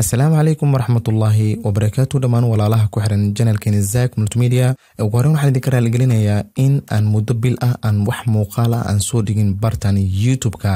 asalaamu calaykum waraxmatullaahi wabarakaatu dhammaan walaalaha ku xiran janalkeeni zak multimedia ugu horeen waxaan idinka raaligelinayaa in aan muddo bil ah aan wax muuqaal ah aan soo dhigin bartan youtube-ka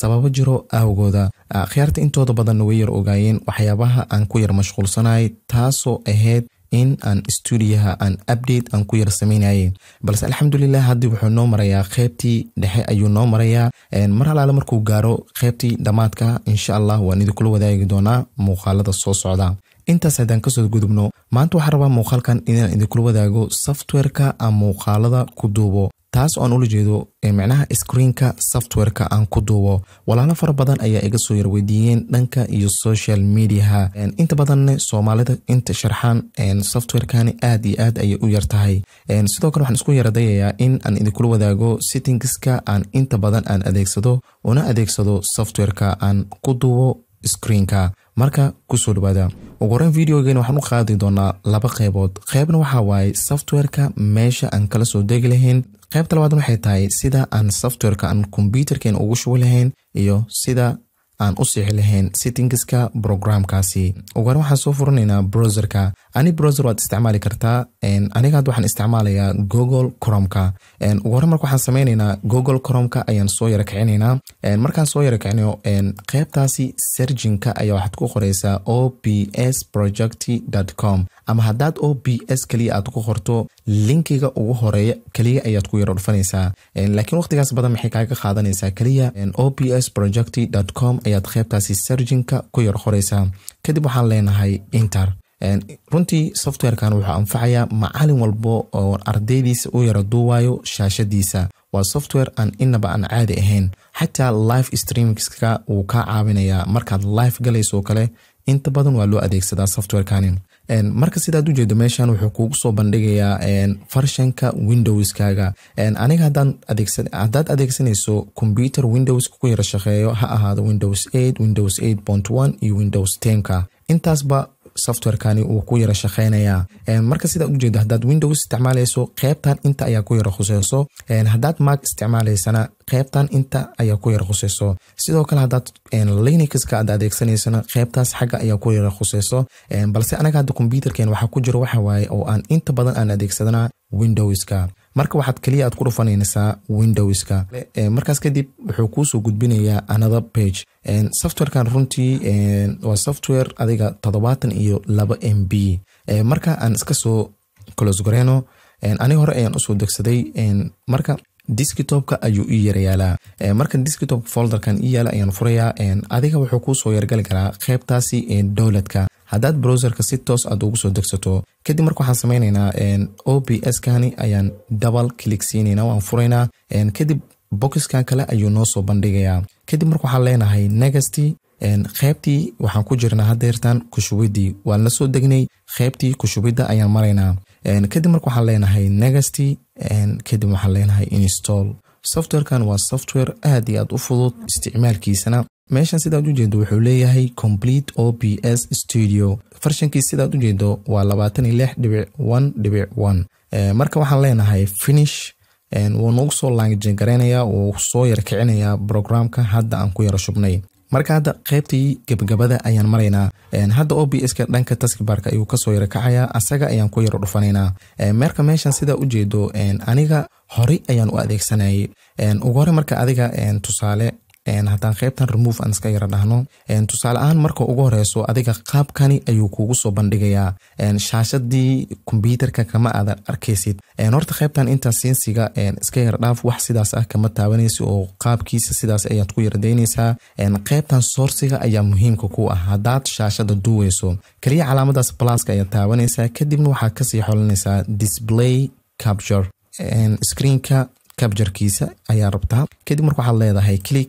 sababo jiro awgooda akhyaarta intooda badan way yar ogaayeen waxyaabaha aan ku yar mashquulsanahay taasoo ahayd in aan stuudiyaha aan update aan ku yar sameynaye balse alxamdulilah haddii wuxuu noo marayaa qeybtii dhexe ayuu noo marayaa mar halaale markuu gaaro qeybtii dhammaadka insha allah waan idinkula wadaagi doonaa muuqaalada soo socda intaas haddaan ka soo gudubno maanta waxaa rabaa muuqaalkan inaan idinkula wadaago softwareka aan muuqaalada ku duubo taas oo aan ula jeedo micnaha screenka softwareka aan ku duubo walaalo fara badan ayaa iga soo yarweydiiyeen dhanka iyo social mediaha inta badanna soomaalida inta sharxaan softwarekani aad iyo aad ayay u yartahay sidoo kale waxaan isku yaradayayaa in aan idinkula wadaago sittingska aan inta badan aan adeegsado una adeegsado softwareka aan ku duubo screenka marka kusoo dhawaada ugu horeyn videogeena waxaan u qaadi doonaa laba qeybood qeybna waxaa waaye softwareka meesha aan kala soo degi lahayn qaybta labaad waxay tahay sida aan softwareka aan kombyuterkeena ugu shubi lahayn iyo sida aan u siixi lahayn settingska programkaasi ugu hore waxaan soo furanaynaa browserka ani browser waad isticmaali kartaa aniga hadda waxaan isticmaalayaa google cromka ugu hore marka waxaan samaynaynaa google cromka ayaan soo yara kicinaynaa markaan soo yara kicinayo qaybtaasi serjinka ayaa waxaad ku qoreysaa o b s project com ama haddaad o b s kaliya aad ku qorto linkiga ugu horeeya keliya ayaad ku yar dhurfanaysaa laakiin waqtigaas badan maxay kaaga qaadanaysaa keliya ops project com ayaad qeybtaasi sarjinka ku yar qoraysaa kadib waxaan leenahay inter runtii softwarekan wuxuu anfacayaa macalin walbo oo ardaydiisa u yara duuwayo shaashadiisa waa software aan inaba aan caadi ahayn xataa live streamingska wuu kaa caawinayaa markaad live galayso kale inta badan waa loo adeegsadaa softwarekani marka sidaad ujeedo meeshan wuxuu kuugu soo bandhigayaa farshanka windowskaaga aniga hadaad adeegsanayso combuter windows ku yara shaqeeyo ha ahaado windows windows iyo windows ka intaasba softwarekani uu ku yara shaqeynaya marka sidaa ujeeda hadaad windows isticmaalayso qeybtan inta ayaa ku yara khuseyso hadaad mac isticmaalaysana qeybtan inta ayaa ku yara khuseyso sidoo kale hadaad linuxka aad adeegsanaysana qeybtaas xagga ayaa ku yara khuseyso balse anaga hadda kombyuterken waxaa ku jira waxawaaye oo aan inta badan aan adeegsadana windowska marka waxaad keliya aad ku dhufanaysaa windowska markaas kadib wuxuu kuusoo gudbinayaa another page softwarekan runtii waa software adiga todobaatan iyo laba m b marka aan iska soo close gareyno ani hore ayaan usoo degsaday marka diskitopka ayuu ii yaryaalaa marka diskitop folderkan ii yaala ayaan furayaa adiga wuxuu kuusoo yargali karaa qeybtaasi dowladka haddaad browserka si toos aad ugu soo degsato kadib marka waxaan sameyneynaa o b s kani ayaan double click siinayna waan furaynaa kadib boxiskan kale ayuu noo soo bandhigayaa kadib marka waxaan leenahay negasty qeybtii waxaan ku jirnaa hadeertan kushubidii waan la soo degnay qeybtii kushubidda ayaan maraynaa kadib marka waxaan leenahay negasty kadib waxaan leenahay install softwarekan waa software aad iyo aad u fudud isticmaalkiisana meeshan sidaad ujeedo wuxuu leeyahay complete o b s studio farshankii sidaad u jeedo waa labaatan iyo lix dhibic on dhibic on eh, marka waxaan leenahay finish eh, wuu nagu soo laangajegareynayaa wuu soo yar kicinayaa brograamka hadda aan ku yara shubnay marka hadda qeybtii gabagabada ayaan maraynaa eh, hadda o b ska dhanka taskibarka ayuu kasoo yara kacayaa asaga ayaan ku yara dhufanaynaa marka meeshan sidaa ujeedo aniga horey ayaan u adeegsanayay ugu hore marka adiga tusaale hataan qeybtan remove aan iska yara dhahno tusaale ahaan marka ugu horeyso adiga qaabkani ayuu kugu soo bandhigayaa shaashadii kombyuuterka kama aadan arkaysid horta qeybtan intaa siinsiga iska yara dhaaf wax sidaas ah kama taabanaysa oo qaabkiisa sidaas ayaad ku yaradaynaysaa qeybtan soorsiga ayaa muhiimka ku ah haddaad shaashada duuweyso keliya calaamadaas blaska ayaad taabanaysaa kadibna waxaad kasii xolanaysaa display capture screenka capjarkiisa ayaa rabtaa kadib marka waxaad leedahay clig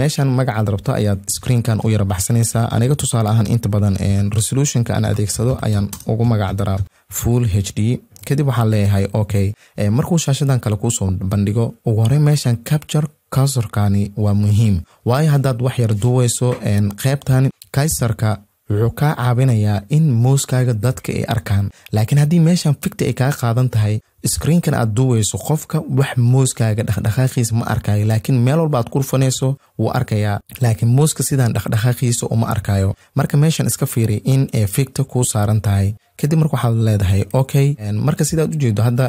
meeshan magacaad rabto ayaad screenkan u yara baxsanaysaa aniga tusaale ahaan inta badan resolutionka aan adeegsado ayaan ugu magac daraa full h d kadib waxaa leeyahay okay markuu shaashadan kale kuusoo bandhigo ugu horey meeshan capjur kasorkani waa muhiim waayo haddaad wax yar duuweyso qeybtan kaysarka wuxuu kaa caabinayaa in mouskaaga dadka ay arkaan laakiin haddii meeshan figta ay kaa qaadan tahay iskriinkan aad duuweyso qofka wax mouskaaga dhaqdhaqaaqiisa ma arkaayo laakiin meel walba aad kurfanayso wuu arkayaa laakiin mouska sidaan dhaqdhaqaaqiisa uma arkaayo marka meeshan iska fiiri in ay figta kuu saaran tahay kadib marka waxaad leedahay okay marka sidaad u ujeedo hadda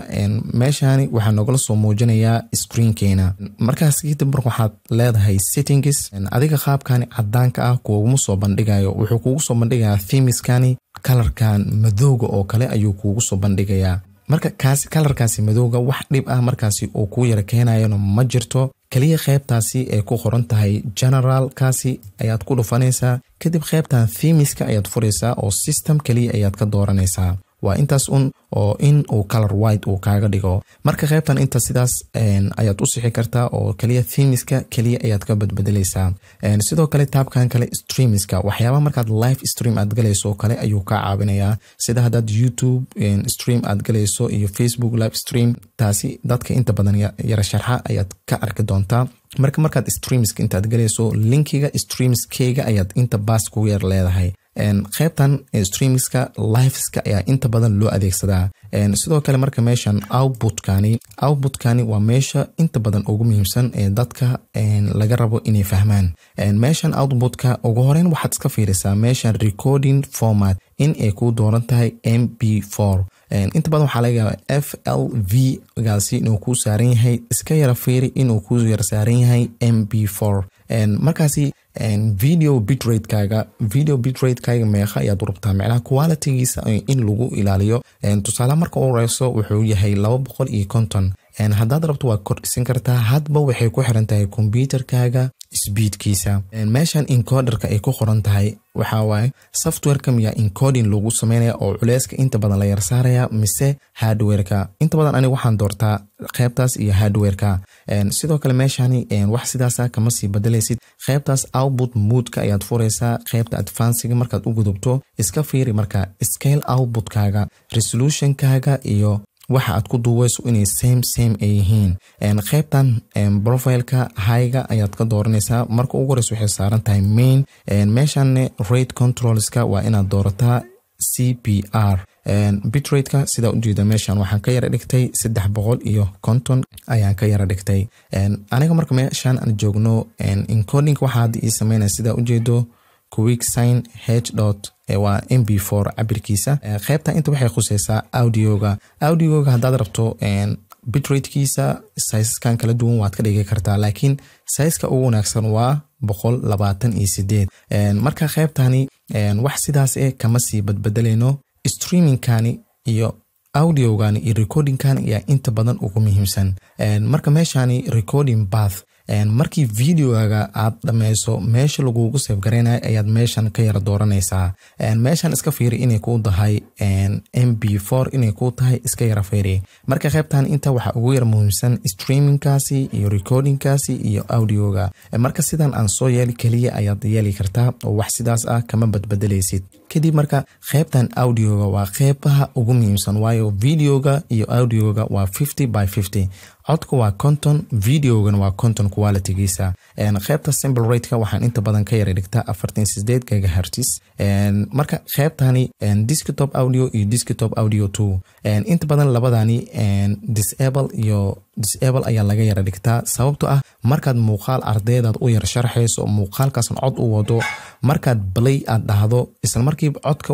meeshaani waxaa noogala soo muujinayaa screenkeena markaas kadib marka waxaad leedahay settings adiga qaabkani caddaanka ah kuuguma soo bandhigayo wuxuu kuugu soo bandhigayaa thimiskani kalarkan madooga oo kale ayuu kuugu soo bandhigayaa marka kaasi kalarkaasi madowga wax dhib ah markaasi uu kuu yara keenayona ma jirto keliya qeybtaasi ee ku qoran tahay generaalkaasi ayaad ku dhufanaysaa kadib qeybtan fiimiska ayaad furaysaa oo system keliya ayaad ka dooranaysaa waa intaas un oo in uu color white uu kaaga dhigo marka qaybtan inta sidaas ayaad u sixi kartaa oo keliya themiska keliya ayaad ka badbedeleysaa sidoo kale taabkan kale streamska waxyaaba markaad life stream aad galayso kale ayuu kaa caawinayaa sida haddaad youtube stream aad galayso iyo facebook life stream taasi dadka inta badan yarasharxa ayaad ka arki doontaa marka markaad streamska intaad galayso linkiga streamskeyga ayaad inta baas kugu yar leedahay qeybtan streamska liveska ayaa inta badan loo adeegsadaa sidoo kale marka meeshan outputkani outputkani waa meesha inta badan ugu muhiimsan ee dadka laga rabo inay fahmaan meeshan outputka ugu horeyn waxaad iska fiirisaa meeshan recording format in ay ku dooran tahay m b four inta badan waxaa laga yaabaa f l v gaasi inuu ku saaran yahay iska yara fiiri inuu ku yara saaran yahay m b four markaasi video bitratekaga video bitratekaga meeqa ayaad urabtaa micnaha qualitygiisa in lagu ilaaliyo tusaale marka u horeyso wuxuu yahay laba boqol iyo konton haddaad rabto waad kordhisan kartaa hadba waxay ku xiran tahay kombyuterkaaga isbiidkiisa meeshan incoderka ay ku qoran tahay waxa waaye softwareka miyaa incoding lagu sameynaya oo culeyska inta badan la yar saaraya mise hardwareka inta badan aniga waxaan doortaa qeybtaas iyo hardwareka sidoo kale meeshani wax sidaasa kama sii bedelaysid qeybtaas output moodka ayaad furaysaa qeybta advansiga markaad u gudubto iska fiiri marka scale outputkaaga resolutionkaaga iyo waxa aad ku duubayso inay same same ay yihiin qaybtan profilka highga ayaad ka dooranaysaa marka ugu horeysa waxay saaran tahay main meeshan rate controlska waa inaad doorataa c p r bitratka sidaa ujeeda meeshan waxaan ka yara dhigtay saddex boqol iyo konton ayaan ka yara dhigtay aniga marka meeshaan aan joogno incoding waxaa hadda ii sameynaya sidaa ujeedo quicksign h dot waa m b for cabirkiisa eh, qaybta inta waxay khuseysaa audioga audioga haddaad rabto bitratekiisa saysaskan kala duwan waad ka dhigi kartaa laakiin sayska ugu wanaagsan waa boqol labaatan iyo sideed marka qaybtani wax sidaas e kama sii badbedelayno streamingkani iyo audiogani iyo recordingkan ayaa inta badan ugu muhiimsan marka meeshani recording bath markii videoaga aad dhammayso meesha lagugu seef ayaad meeshan ka yara dooranaysaa meeshan iska fiiri inay kuu tahay m b for inay kuu tahay iska yara fiiri marka qaybtan inta waxaa ugu yara muhiimsan streamingkaasi iyo recordingkaasi iyo audioga marka sidan aan soo yeeli keliya ayaad yeeli kartaa oo wax sidaas ah kama badbedelaysid kadib marka qaybtan audioga waa qeybaha ugu muhiimsan waayo videoga iyo audioga waa fifty by fifty codka waa konton videogan waa konton qualitigiisa qeybta simple rateka waxaan inta badan ka yara dhigtaa afartan sideed gagahertis marka qeybtani desktop audio iyo desktop audio two inta badan labadani disable iyo disable ayaa laga yara dhigtaa sababto ah markaad muuqaal ardaydaad u yar sharxayso muuqaalkaasna cod u wado markaad blay aad dhahdo isla markiiba codka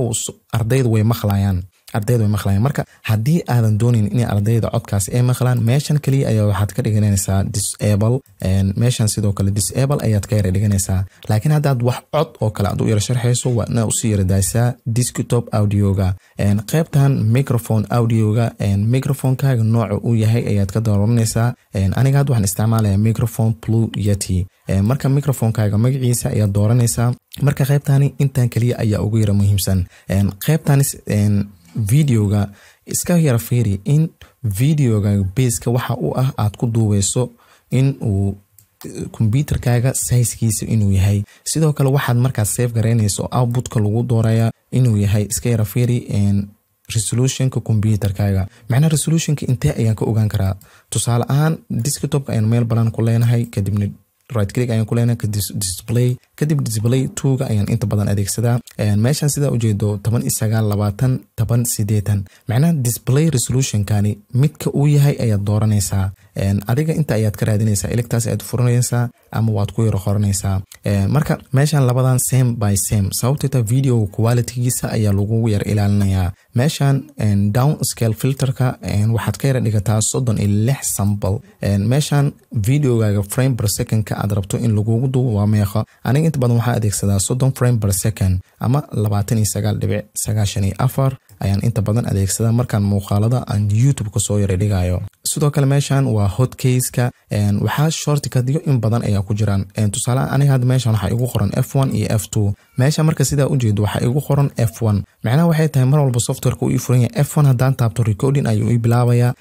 ardaydu way maqlayaan ardayda way maqlayaan marka haddii aadan doonayn in ardayda codkaas ay maqlaan meeshan keliya ayaa waxaad ka dhiganaysaa disable meeshan sidoo kale disable ayaad ka yara dhiganaysaa laakiin haddaad wax cod oo kale aad u yara sharxayso waa inaad usii yaradaysaa desktop audioga qaybtan microphone audioga microphonekaaga nooca uu yahay ayaad ka dooranaysaa aniga had waxaan isticmaalaya microphone blue yeti marka microphonekaaga magaciisa ayaad dooranaysaa marka qaybtani intan keliya ayaa ugu yara muhiimsan qaybtani videoga iska yara fiiri in videoga baska waxa u ah aad ku duubeyso in uu kombyuterkaaga eh, sayskiisa inuu yahay sidoo kale waxaad markaa sef garaynayso outbutka lagu dooraya inuu yahay iska yara fiiri resolutionka kombyuterkaaga macnaha resolutionka intee ayaan ka ogaan karaa tusaale ahaan desktopka ayaan meel balan ku leenahay kadibna rightcreek ayaan ku leena display kadib display tuuga ayaan inta badan adeegsadaa meeshaan sidaa ujeedo toban iyo sagaal labaatan toban sideetan macnaha display resolutionkani midka uu yahay ayaad dooranaysaa adiga inta ayaad ka raadinaysaa iligtaas ayaad furanaysaa ama waad ku yaro qoranaysaa marka meeshaan labadan same by same sababtoo ta video qualitygiisa ayaa lagugu yar ilaalinayaa meeshaan down scale filterka waxaad ka yara dhigataa soddon iyo lix sambal meeshaan videogaaga frame per secondka aad rabto in lagugu duubo waa meeqa aniga inta badan waxaa adeegsadaa soddon frame per second ama labaatan iyo sagaal dhibic sagaashan iyo afar ayaan inta badan adeegsadaa markaan muuqaalada aan youtube-ka soo yara dhigayo sidoo kale meeshan waa hotcaska waxaa shortikadiyo in badan ayaa ku jiraan tusaaleaan aniga hadda meeshan waxaa igu qoran f one iyo f two meesha marka sidaa u jeedo waxaa igu qoran f one macnaha waxay tahay mar walba softwareka uu ii furan yahay f one haddaan taabto recording ayuu ii bilaabayaa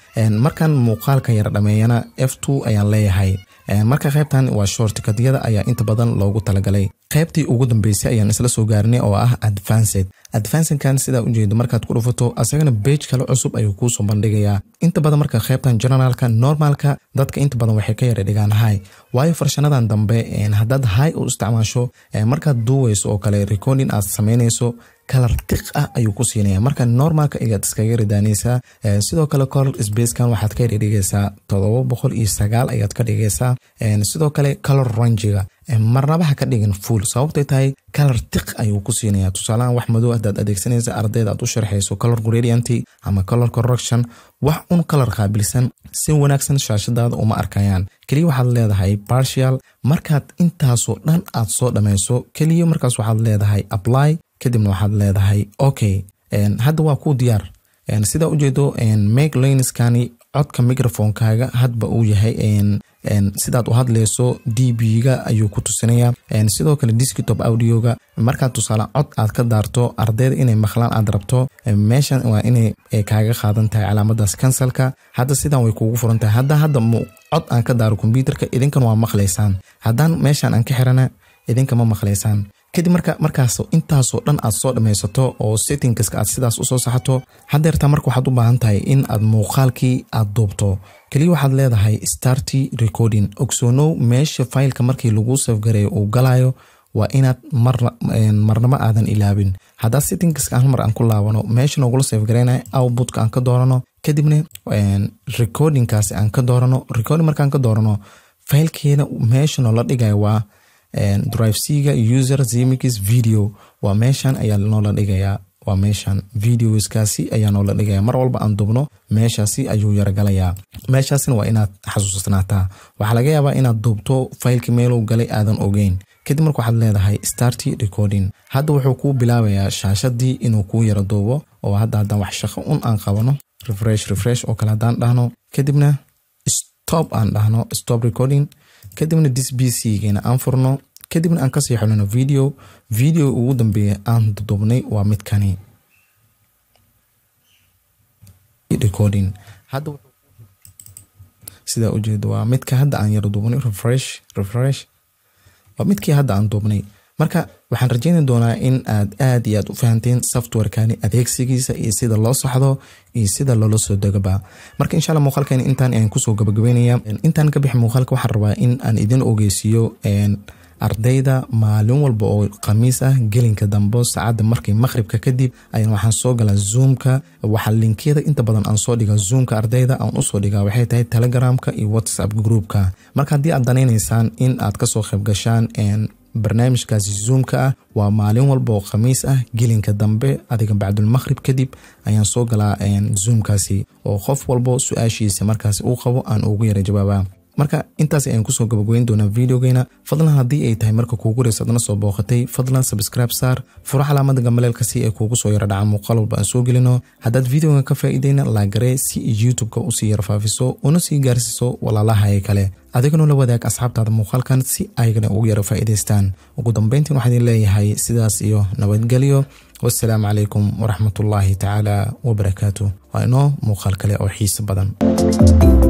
markaan muuqaalka yara dhameeyana f two ayaan leeyahay leeyahay marka qaybtan waa shortikadyada ayaa inta badan loogu talagalay qaybtii ugu dambeysay ayaan isla soo gaarnay oo ah advanced advancedkan sidaa ujeedo markaad ku dhufato asagana bage kale cusub ayuu kuusoo bandhigayaa inta badan marka qaybtan generaalka normalka dadka inta badan waxay ka yara dhigaan hay waayo farshanadan dambe haddaad hay u isticmaasho markaad duuweyso oo kale reconing aad samaynayso kalar tiq ah ayuu ku siinaya marka normalka ayaad iskaga ridaanaysaa sidoo kale color spacekan waxaad ka dhigaysaa todoba boqol iyo sagaal ayaad ka dhigaysaa sidoo kale color rangiga marnaba ha ka dhigin full sababtay tahay kalar tiq ayuu ku siinaya tusaalahan wax madow hadaad adeegsanaysa ardayda aad u sharxayso color gradienty ama color correction wax un kalar qaabilsan si wanaagsan shaashadaada uma arkayaan keliya waxaad leedahay bartial markaad intaasoo dhan aad soo dhammayso keliya markaas waxaad leedahay apply kadibna waxaad leedahay okay hadda waa kuu diyaar sidaa ujeedo make laynskani codka microphonekaaga hadba uu yahay sidaad u hadlayso d b-ga ayuu ku tusinaya sidoo kale desktop audioga markaad tusaale cod aad ka daarto ardayda inay maqlaan aad rabto meeshan waa inay kaaga qaadan tahay calaamadaas kansalka hadda sidan way kuugu furan tahay hadda hadda cod aan ka daaro kombyuterka idinkan waa maqlaysaan haddaan meeshan aan ka xirana idinka ma maqlaysaan kadib marka markaas intaasoo dhan aad soo dhammaysato oo settingska aad sidaas usoo saxato haddeertaa marka waxaad u baahan tahay in aad muuqaalkii aad duubto keliya waxaad leedahay starty recording ogsoonow meesha faylka markii lagu safgareeyo uu galayo waa inaad marnamo aadan ilaabin haddaad settingska hal mar aan ku laabano meesha noogula safgareynayo outbutka aan ka doorano kadibna recordingkaasi aan ka doorano recording markaan ka doorano faylkeena meesha noola dhigayo waa drivecga user imix video waa meeshan ayaa noola dhigayaa waa meeshan videoskaasi ayaa noola dhigaya mar walba aan dubno meeshaasi ayuu yaragalayaa meeshaasna waa inaad xasuusnaataa waxaa laga yaabaa inaad duubto faylka meeluu galay aadan ogeyn kadib marka waxaad leedahay starty recording hadda wuxuu kuu bilaabayaa shaashadii inuu kuu yara duubo oo hadda haddaan wax shaqo un aan qabano refresh refresh oo kale haddaan dhahno kadibna stop aan dhahno stop recording kadibna disbcgana aan furno kadibna aan kasii xulino video video ugu dambeeya aan dudubnay waa midkani sidaa ujeeda waa midka hadda aan yara duubnay refresh refresh waa midkii hadda aan duubnay marka waxaan rajayni doonaa in aad aad iyo aad u fahanteen softwarekani adeegsigiisa iyo sida loo saxdo iyo sida loola soo degaba marka insha alla intaan ayaan kusoo gabagabeynaya intaan ka bixi muuqaalka waxaan rabaa in aan idin ogeysiiyo ardayda maalin walba oo khamiis ah gelinka dambo saacadda markay maqhribka kadib ayaan waxaan soo galaa zoomka waxaa linkyada inta badan aan soo dhigaa zoomka ardayda aan usoo dhigaa waxay tahay telegramka iyo whatsapp groupka marka haddii aad danaynaysaan in aad kasoo qayb gashaan barnaamijkaasi zuumka ah waa maalin walba oo khamiis ah gelinka dambe adiga bacdulmaqhrib kadib ayaan soo galaa zoomkaasi oo qof walbo su-aashiisa markaasi uu qabo aan ugu yara jawaabaa marka intaas ayaan kusoo gabagweyn doonaa videogeena fadlan haddii ay tahay marka kuugu reesadna soo booqatay fadlan sabscribe saar furo calaamada gambaleelka si ay kuugu soo yaro dhacaan muuqaal walba aan soo gelino haddaad videogan ka faa'iidayna laagaree si youtube-ka usii yar faafiso una sii gaarsiiso walaalahaae kale adigano la wadaag asxaabtaada muuqaalkan si aygana ugu yaro faa'iidaystaan ugu dambayntiin waxaa idin leeyahay sidaas iyo nabadgelyo wassalaamu calaykum waraxmatullaahi tacaala wabarakaatu waa inoo muuqaal kale oo xiiso badan